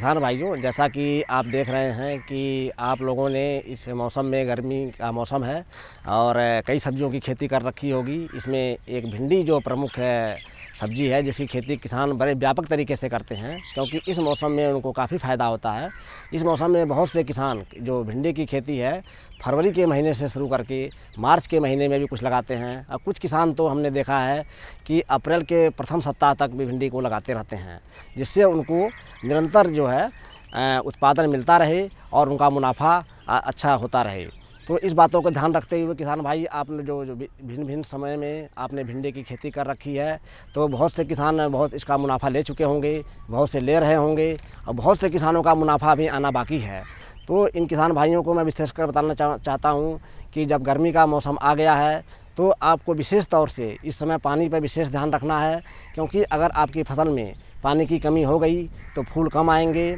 किसान भाइयों जैसा कि आप देख रहे हैं कि आप लोगों ने इस मौसम में गर्मी का मौसम है और कई सब्जियों की खेती कर रखी होगी इसमें एक भिंडी जो प्रमुख है सब्जी है जिसकी खेती किसान बड़े व्यापक तरीके से करते हैं क्योंकि इस मौसम में उनको काफ़ी फ़ायदा होता है इस मौसम में बहुत से किसान जो भिंडी की खेती है फरवरी के महीने से शुरू करके मार्च के महीने में भी कुछ लगाते हैं और कुछ किसान तो हमने देखा है कि अप्रैल के प्रथम सप्ताह तक भी भिंडी को लगाते रहते हैं जिससे उनको निरंतर जो है उत्पादन मिलता रहे और उनका मुनाफा अच्छा होता रहे तो इस बातों का ध्यान रखते हुए किसान भाई आपने जो जो भिन्न भिन्न समय में आपने भिंडी की खेती कर रखी है तो बहुत से किसान बहुत इसका मुनाफा ले चुके होंगे बहुत से ले रहे होंगे और बहुत से किसानों का मुनाफा भी आना बाकी है तो इन किसान भाइयों को मैं विशेषकर बताना चा, चाहता हूँ कि जब गर्मी का मौसम आ गया है तो आपको विशेष तौर से इस समय पानी पर विशेष ध्यान रखना है क्योंकि अगर आपकी फसल में पानी की कमी हो गई तो फूल कम आएंगे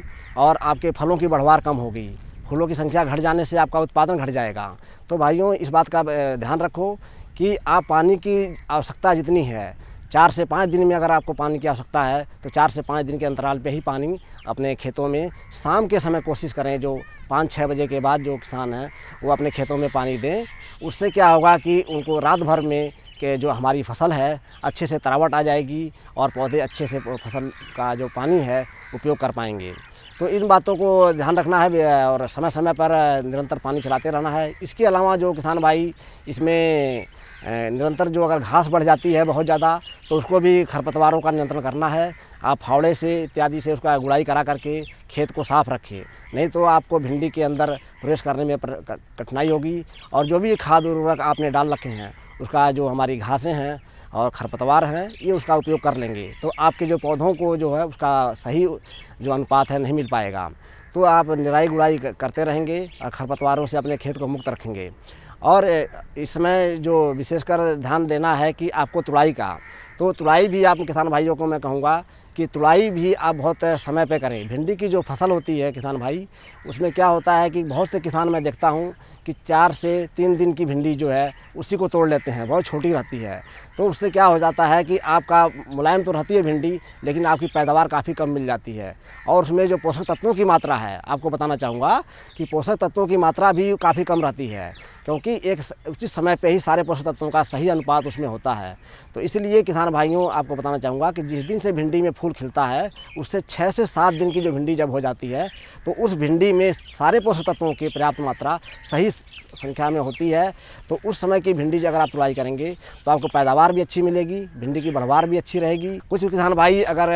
और आपके फलों की बढ़वार कम होगी फूलों की संख्या घट जाने से आपका उत्पादन घट जाएगा तो भाइयों इस बात का ध्यान रखो कि आप पानी की आवश्यकता जितनी है चार से पाँच दिन में अगर आपको पानी की आवश्यकता है तो चार से पाँच दिन के अंतराल पे ही पानी अपने खेतों में शाम के समय कोशिश करें जो पाँच छः बजे के बाद जो किसान हैं वो अपने खेतों में पानी दें उससे क्या होगा कि उनको रात भर में के जो हमारी फसल है अच्छे से तरावट आ जाएगी और पौधे अच्छे से फसल का जो पानी है उपयोग कर पाएंगे तो इन बातों को ध्यान रखना है और समय समय पर निरंतर पानी चलाते रहना है इसके अलावा जो किसान भाई इसमें निरंतर जो अगर घास बढ़ जाती है बहुत ज़्यादा तो उसको भी खरपतवारों का नियंत्रण करना है आप फावड़े से इत्यादि से उसका गुड़ाई करा करके खेत को साफ रखिए नहीं तो आपको भिंडी के अंदर प्रवेश करने में कठिनाई होगी और जो भी खाद उर्वरक आपने डाल रखे हैं उसका जो हमारी घासें हैं और खरपतवार हैं ये उसका उपयोग कर लेंगे तो आपके जो पौधों को जो है उसका सही जो अनुपात है नहीं मिल पाएगा तो आप निराई गुड़ाई करते रहेंगे और खरपतवारों से अपने खेत को मुक्त रखेंगे और इसमें जो विशेषकर ध्यान देना है कि आपको तुड़ाई का तो तुड़ाई भी आप किसान भाइयों को मैं कहूँगा कि तुड़ाई भी आप बहुत समय पे करें भिंडी की जो फसल होती है किसान भाई उसमें क्या होता है कि बहुत से किसान मैं देखता हूँ कि चार से तीन दिन की भिंडी जो है उसी को तोड़ लेते हैं बहुत छोटी रहती है तो उससे क्या हो जाता है कि आपका मुलायम तो रहती है भिंडी लेकिन आपकी पैदावार काफ़ी कम मिल जाती है और उसमें जो पोषक तत्वों की मात्रा है आपको बताना चाहूँगा कि पोषक तत्वों की मात्रा भी काफ़ी कम रहती है क्योंकि एक उचित समय पे ही सारे पोषक तत्वों का सही अनुपात उसमें होता है तो इसलिए किसान भाइयों आपको बताना चाहूँगा कि जिस दिन से भिंडी में फूल खिलता है उससे छः से सात दिन की जो भिंडी जब हो जाती है तो उस भिंडी में सारे पोषक तत्वों की पर्याप्त मात्रा सही संख्या में होती है तो उस समय की भिंडी अगर आप तुलाई करेंगे तो आपको पैदावार भी अच्छी मिलेगी भिंडी की बढ़वार भी अच्छी रहेगी कुछ किसान भाई अगर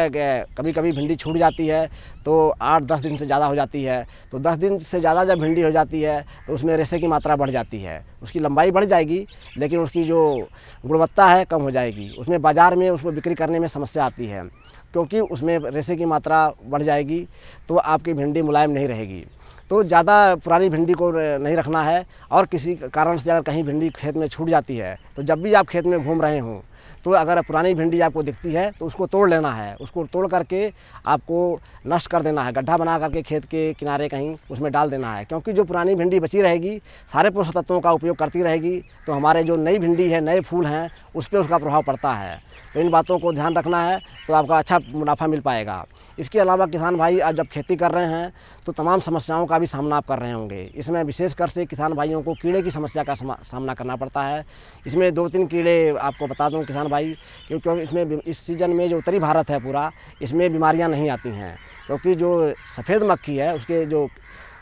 कभी कभी भिंडी छूट जाती है तो आठ दस दिन से ज़्यादा हो जाती है तो दस दिन से ज़्यादा जब भिंडी हो जाती है तो उसमें रेसे की मात्रा बढ़ जाती है सकती है उसकी लंबाई बढ़ जाएगी लेकिन उसकी जो गुणवत्ता है कम हो जाएगी उसमें बाज़ार में उसको बिक्री करने में समस्या आती है क्योंकि उसमें रेसे की मात्रा बढ़ जाएगी तो आपकी भिंडी मुलायम नहीं रहेगी तो ज़्यादा पुरानी भिंडी को नहीं रखना है और किसी कारण से अगर कहीं भिंडी खेत में छूट जाती है तो जब भी आप खेत में घूम रहे हों तो अगर पुरानी भिंडी आपको दिखती है तो उसको तोड़ लेना है उसको तोड़ करके आपको नष्ट कर देना है गड्ढा बना करके खेत के किनारे कहीं उसमें डाल देना है क्योंकि जो पुरानी भिंडी बची रहेगी सारे पोषक तत्वों का उपयोग करती रहेगी तो हमारे जो नई भिंडी है नए फूल हैं उस पर उसका प्रभाव पड़ता है तो इन बातों को ध्यान रखना है तो आपका अच्छा मुनाफा मिल पाएगा इसके अलावा किसान भाई आज जब खेती कर रहे हैं तो तमाम समस्याओं का भी सामना आप कर रहे होंगे इसमें विशेषकर से किसान भाइयों को कीड़े की समस्या का सामना करना पड़ता है इसमें दो तीन कीड़े आपको बता दूँ किसान भाई क्योंकि इसमें इस सीज़न में जो उत्तरी भारत है पूरा इसमें बीमारियाँ नहीं आती हैं क्योंकि जो सफ़ेद मक्खी है उसके जो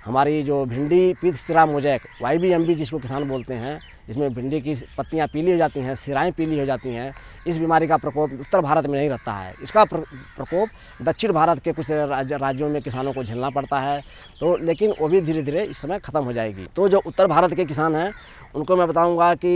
हमारी जो भिंडी पीत सिरा mosaic Y B M B जिसको किसान बोलते हैं इसमें भिंडी की पत्तियां पीली हो जाती हैं सिराएं पीली हो जाती हैं इस बीमारी का प्रकोप उत्तर भारत में नहीं रहता है इसका प्रकोप दक्षिण भारत के कुछ राज्यों में किसानों को झेलना पड़ता है तो लेकिन वो भी धीरे धीरे इस समय ख़त्म हो जाएगी तो जो उत्तर भारत के किसान हैं उनको मैं बताऊँगा कि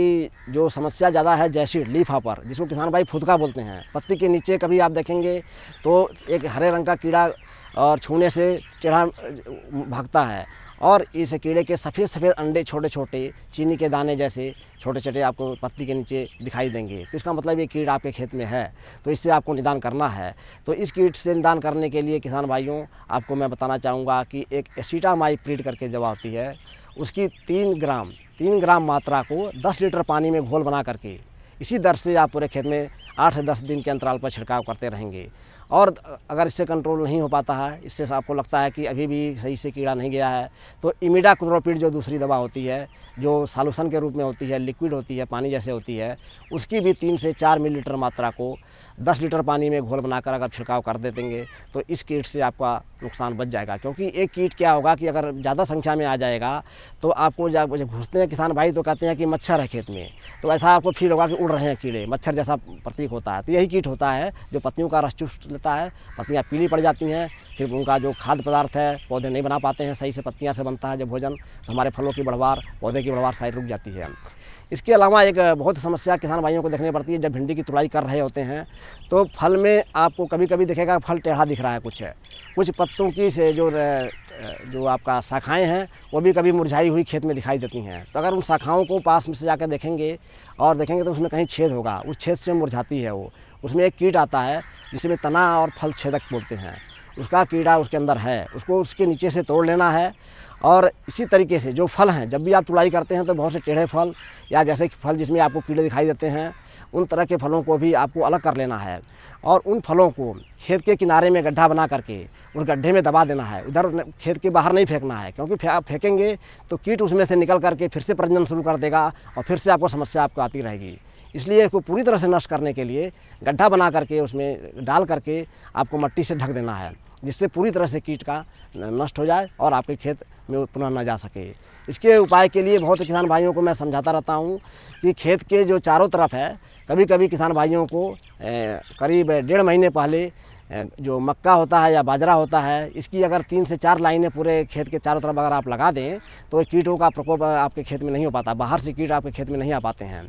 जो समस्या ज़्यादा है जैसी लीफ पर जिसको किसान भाई फुदका बोलते हैं पत्ती के नीचे कभी आप देखेंगे तो एक हरे रंग का कीड़ा और छूने से टेढ़ा भागता है और इस कीड़े के सफ़ेद सफ़ेद अंडे छोटे छोटे चीनी के दाने जैसे छोटे छोटे आपको पत्ती के नीचे दिखाई देंगे तो इसका मतलब ये कीड़ा आपके खेत में है तो इससे आपको निदान करना है तो इस कीट से निदान करने के लिए किसान भाइयों आपको मैं बताना चाहूँगा कि एक एसीटामाई प्रीड करके दवा होती है उसकी तीन ग्राम तीन ग्राम मात्रा को दस लीटर पानी में घोल बना करके इसी दर से आप पूरे खेत में आठ से दस दिन के अंतराल पर छिड़काव करते रहेंगे और अगर इससे कंट्रोल नहीं हो पाता है इससे आपको लगता है कि अभी भी सही से कीड़ा नहीं गया है तो इमिडा क्लोरोपिड जो दूसरी दवा होती है जो सालूसन के रूप में होती है लिक्विड होती है पानी जैसे होती है उसकी भी तीन से चार मिलीलीटर मात्रा को दस लीटर पानी में घोल बनाकर अगर छिड़काव कर दे देंगे तो इस कीट से आपका नुकसान बच जाएगा क्योंकि एक कीट क्या होगा कि अगर ज़्यादा संख्या में आ जाएगा तो आपको जब घुसते हैं किसान भाई तो कहते हैं कि मच्छर है खेत में तो ऐसा आपको फील होगा कि उड़ रहे हैं कीड़े मच्छर जैसा प्रतीक होता है तो यही कीट होता है जो पत्तियों का रस चूस मिलता है पत्तियाँ पीली पड़ जाती हैं फिर उनका जो खाद्य पदार्थ है पौधे नहीं बना पाते हैं सही से पत्तियाँ से बनता है जब भोजन तो हमारे फलों की बढ़वार पौधे की बढ़वार सारी रुक जाती है इसके अलावा एक बहुत समस्या किसान भाइयों को देखनी पड़ती है जब भिंडी की तुड़ाई कर रहे होते हैं तो फल में आपको कभी कभी दिखेगा फल टेढ़ा दिख रहा है कुछ है कुछ पत्तों की से जो जो आपका शाखाएं हैं वो भी कभी मुरझाई हुई खेत में दिखाई देती हैं तो अगर उन शाखाओं को पास में से जाकर देखेंगे और देखेंगे तो उसमें कहीं छेद होगा उस छेद से मुरझाती है वो उसमें एक कीट आता है जिसमें तना और फल छेदक बोलते हैं उसका कीड़ा उसके अंदर है उसको उसके नीचे से तोड़ लेना है और इसी तरीके से जो फल हैं जब भी आप तुड़ाई करते हैं तो बहुत से टेढ़े फल या जैसे फल जिसमें आपको कीड़े दिखाई देते हैं उन तरह के फलों को भी आपको अलग कर लेना है और उन फलों को खेत के किनारे में गड्ढा बना करके उस गड्ढे में दबा देना है उधर खेत के बाहर नहीं फेंकना है क्योंकि आप फेंकेंगे तो कीट उसमें से निकल करके फिर से प्रजनन शुरू कर देगा और फिर से आपको समस्या आपको आती रहेगी इसलिए इसको पूरी तरह से नष्ट करने के लिए गड्ढा बना करके उसमें डाल करके आपको मट्टी से ढक देना है जिससे पूरी तरह से कीट का नष्ट हो जाए और आपके खेत में पुनः न जा सके इसके उपाय के लिए बहुत किसान भाइयों को मैं समझाता रहता हूँ कि खेत के जो चारों तरफ है कभी कभी किसान भाइयों को करीब डेढ़ महीने पहले जो मक्का होता है या बाजरा होता है इसकी अगर तीन से चार लाइनें पूरे खेत के चारों तरफ अगर आप लगा दें तो कीटों का प्रकोप आपके खेत में नहीं हो पाता बाहर से कीट आपके खेत में नहीं आ पाते हैं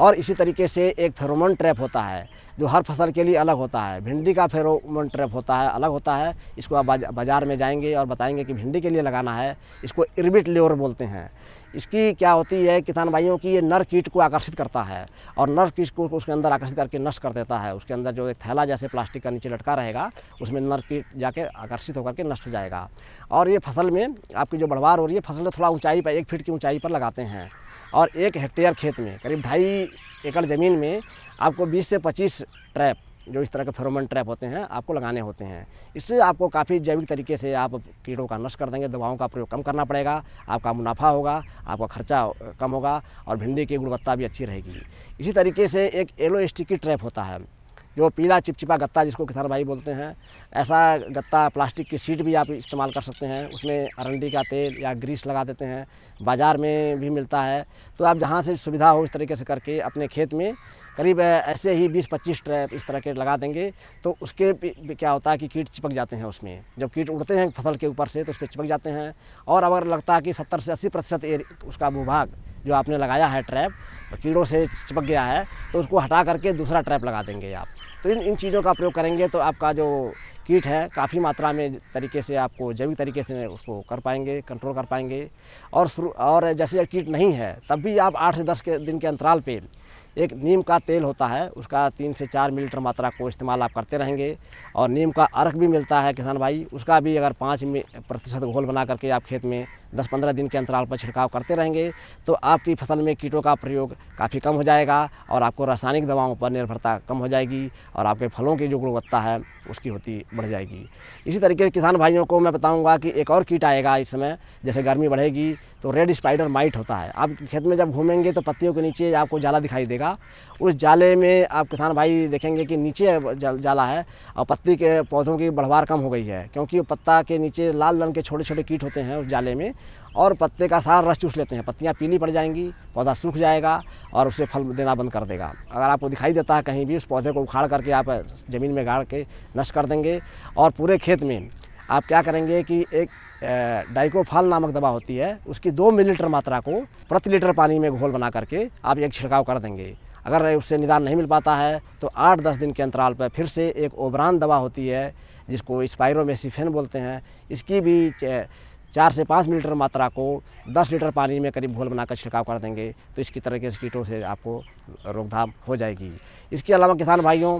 और इसी तरीके से एक फेरोमोन ट्रैप होता है जो हर फसल के लिए अलग होता है भिंडी का फेरोमोन ट्रैप होता है अलग होता है इसको आप बाज़ार में जाएंगे और बताएंगे कि भिंडी के लिए लगाना है इसको इर्बिट लेवर बोलते हैं इसकी क्या होती है किसान भाइयों की ये नर कीट को आकर्षित करता है और नर कीट को उसके अंदर आकर्षित करके नष्ट कर देता है उसके अंदर जो एक थैला जैसे प्लास्टिक का नीचे लटका रहेगा उसमें नर कीट जाके आकर्षित होकर के नष्ट हो जाएगा और ये फसल में आपकी जो बढ़वार हो रही है फसल थोड़ा ऊंचाई पर एक फीट की ऊंचाई पर लगाते हैं और एक हेक्टेयर खेत में करीब ढाई एकड़ ज़मीन में आपको 20 से 25 ट्रैप जो इस तरह के फेरोमन ट्रैप होते हैं आपको लगाने होते हैं इससे आपको काफ़ी जैविक तरीके से आप कीड़ों का नष्ट कर देंगे दवाओं का प्रयोग कम करना पड़ेगा आपका मुनाफा होगा आपका खर्चा कम होगा और भिंडी की गुणवत्ता भी अच्छी रहेगी इसी तरीके से एक एलो स्टिकी ट्रैप होता है जो पीला चिपचिपा गत्ता जिसको किसान भाई बोलते हैं ऐसा गत्ता प्लास्टिक की सीट भी आप इस्तेमाल कर सकते हैं उसमें अरंडी का तेल या ग्रीस लगा देते हैं बाज़ार में भी मिलता है तो आप जहाँ से सुविधा हो इस तरीके से करके अपने खेत में करीब ऐसे ही 20-25 ट्रैप इस तरह के लगा देंगे तो उसके क्या होता है कि कीट चिपक जाते हैं उसमें जब कीट उड़ते हैं फसल के ऊपर से तो उस पर चिपक जाते हैं और अगर लगता है कि 70 से 80 प्रतिशत उसका भूभाग जो आपने लगाया है ट्रैप कीड़ों से चिपक गया है तो उसको हटा करके दूसरा ट्रैप लगा देंगे आप तो इन इन चीज़ों का प्रयोग करेंगे तो आपका जो कीट है काफ़ी मात्रा में तरीके से आपको जैविक तरीके से उसको कर पाएंगे कंट्रोल कर पाएंगे और और जैसे कीट नहीं है तब भी आप आठ से दस के दिन के अंतराल पे एक नीम का तेल होता है उसका तीन से चार मिलीटर मात्रा को इस्तेमाल आप करते रहेंगे और नीम का अर्क भी मिलता है किसान भाई उसका भी अगर पाँच प्रतिशत घोल बना करके आप खेत में दस पंद्रह दिन के अंतराल पर छिड़काव करते रहेंगे तो आपकी फसल में कीटों का प्रयोग काफ़ी कम हो जाएगा और आपको रासायनिक दवाओं पर निर्भरता कम हो जाएगी और आपके फलों की जो गुणवत्ता है उसकी होती बढ़ जाएगी इसी तरीके से किसान भाइयों को मैं बताऊँगा कि एक और कीट आएगा इस समय जैसे गर्मी बढ़ेगी तो रेड स्पाइडर माइट होता है आप खेत में जब घूमेंगे तो पत्तियों के नीचे आपको जाला दिखाई देगा उस जाले में आप किसान भाई देखेंगे कि नीचे जाला है और पत्ती के पौधों की बढ़वार कम हो गई है क्योंकि पत्ता के नीचे लाल रंग के छोटे छोटे कीट होते हैं उस जाले में और पत्ते का सारा रस चूस लेते हैं पत्तियाँ पीली पड़ जाएंगी पौधा सूख जाएगा और उसे फल देना बंद कर देगा अगर आपको दिखाई देता है कहीं भी उस पौधे को उखाड़ करके आप ज़मीन में गाड़ के नष्ट कर देंगे और पूरे खेत में आप क्या करेंगे कि एक डाइकोफाल नामक दवा होती है उसकी दो मिलीलीटर मात्रा को प्रति लीटर पानी में घोल बना करके आप एक छिड़काव कर देंगे अगर उससे निदान नहीं मिल पाता है तो आठ दस दिन के अंतराल पर फिर से एक ओबरान दवा होती है जिसको स्पायरोमेसिफेन बोलते हैं इसकी भी चार से पाँच मिलीलीटर मात्रा को दस लीटर पानी में करीब घोल बनाकर छिड़काव कर देंगे तो इसकी तरह के कीटों से आपको रोकथाम हो जाएगी इसके अलावा किसान भाइयों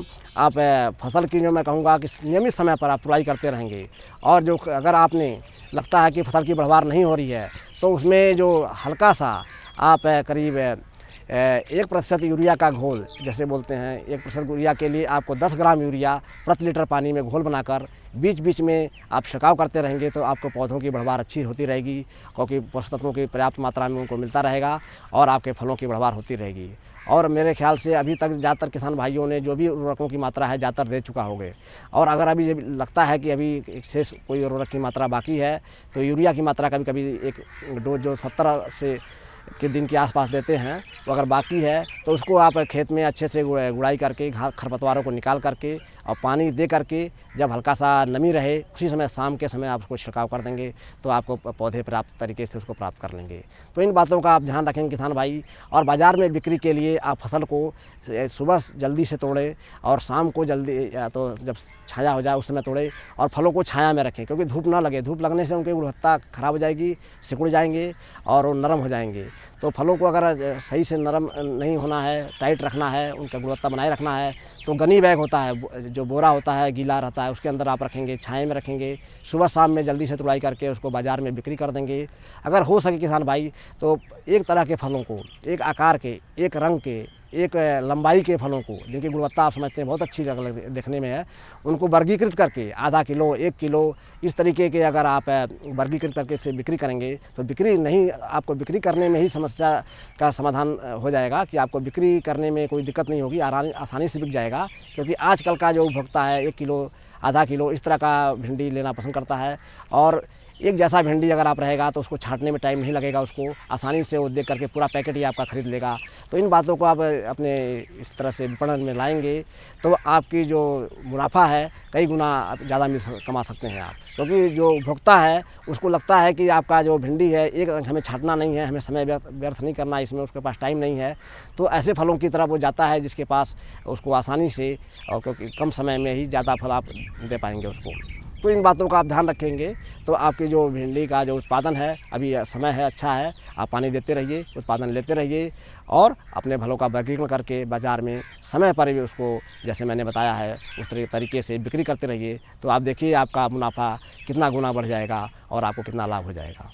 आप फसल की जो मैं कहूँगा कि नियमित समय पर आप तुलाई करते रहेंगे और जो अगर आपने लगता है कि फसल की बढ़वार नहीं हो रही है तो उसमें जो हल्का सा आप करीब एक प्रतिशत यूरिया का घोल जैसे बोलते हैं एक प्रतिशत यूरिया के लिए आपको 10 ग्राम यूरिया प्रति लीटर पानी में घोल बनाकर बीच बीच में आप छिड़काव करते रहेंगे तो आपको पौधों की बढ़वार अच्छी होती रहेगी क्योंकि पोषक तत्वों की पर्याप्त मात्रा में उनको मिलता रहेगा और आपके फलों की बढ़वार होती रहेगी और मेरे ख्याल से अभी तक ज़्यादातर किसान भाइयों ने जो भी उर्वरकों की मात्रा है ज़्यादातर दे चुका होंगे और अगर अभी लगता है कि अभी शेष कोई उर्वरक की मात्रा बाकी है तो यूरिया की मात्रा कभी कभी एक डोज जो सत्तर से के दिन के आसपास देते हैं वो अगर बाकी है तो उसको आप खेत में अच्छे से गुड़ाई करके खरपतवारों को निकाल करके और पानी दे करके जब हल्का सा नमी रहे उसी समय शाम के समय आप उसको छिड़काव कर देंगे तो आपको पौधे प्राप्त तरीके से उसको प्राप्त कर लेंगे तो इन बातों का आप ध्यान रखेंगे किसान भाई और बाज़ार में बिक्री के लिए आप फसल को सुबह जल्दी से तोड़ें और शाम को जल्दी या तो जब छाया हो जाए उस समय तोड़ें और फलों को छाया में रखें क्योंकि धूप ना लगे धूप लगने से उनकी गुणवत्ता खराब हो जाएगी सिकुड़ जाएंगे और वो नरम हो जाएंगे तो फलों को अगर सही से नरम नहीं होना है टाइट रखना है उनका गुणवत्ता बनाए रखना है तो गनी बैग होता है जो बोरा होता है गीला रहता है उसके अंदर आप रखेंगे छाए में रखेंगे सुबह शाम में जल्दी से तुड़ाई करके उसको बाज़ार में बिक्री कर देंगे अगर हो सके किसान भाई तो एक तरह के फलों को एक आकार के एक रंग के एक लंबाई के फलों को जिनकी गुणवत्ता आप समझते हैं बहुत अच्छी लग देखने में है उनको वर्गीकृत करके आधा किलो एक किलो इस तरीके के अगर आप वर्गीकृत करके से बिक्री करेंगे तो बिक्री नहीं आपको बिक्री करने में ही समस्या का समाधान हो जाएगा कि आपको बिक्री करने में कोई दिक्कत नहीं होगी आसानी से बिक जाएगा क्योंकि आजकल का जो उपभोक्ता है एक किलो आधा किलो इस तरह का भिंडी लेना पसंद करता है और एक जैसा भिंडी अगर आप रहेगा तो उसको छाँटने में टाइम नहीं लगेगा उसको आसानी से वो देख करके पूरा पैकेट ही आपका ख़रीद लेगा तो इन बातों को आप अपने इस तरह से विपणन में लाएंगे तो आपकी जो मुनाफा है कई गुना आप ज़्यादा मिल कमा सकते हैं आप क्योंकि तो जो उपभोक्ता है उसको लगता है कि आपका जो भिंडी है एक हमें छाटना नहीं है हमें समय व्यर्थ नहीं करना इसमें उसके पास टाइम नहीं है तो ऐसे फलों की तरफ वो जाता है जिसके पास उसको आसानी से और क्योंकि कम समय में ही ज़्यादा फल आप दे पाएंगे उसको तो इन बातों का आप ध्यान रखेंगे तो आपके जो भिंडी का जो उत्पादन है अभी समय है अच्छा है आप पानी देते रहिए उत्पादन लेते रहिए और अपने भलों का वर्गीकरण करके बाज़ार में समय पर भी उसको जैसे मैंने बताया है उस तरीके से बिक्री करते रहिए तो आप देखिए आपका मुनाफा कितना गुना बढ़ जाएगा और आपको कितना लाभ हो जाएगा